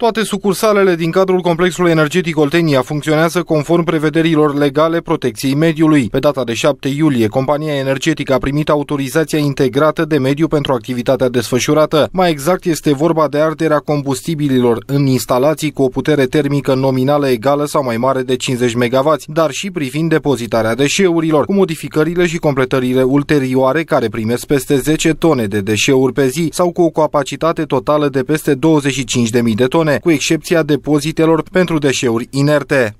Toate sucursalele din cadrul complexului energetic Oltenia funcționează conform prevederilor legale protecției mediului. Pe data de 7 iulie, compania energetică a primit autorizația integrată de mediu pentru activitatea desfășurată. Mai exact este vorba de arderea combustibililor în instalații cu o putere termică nominală egală sau mai mare de 50 MW, dar și privind depozitarea deșeurilor, cu modificările și completările ulterioare care primesc peste 10 tone de deșeuri pe zi sau cu o capacitate totală de peste 25.000 de tone zone, cu excepția depozitelor pentru deșeuri inerte.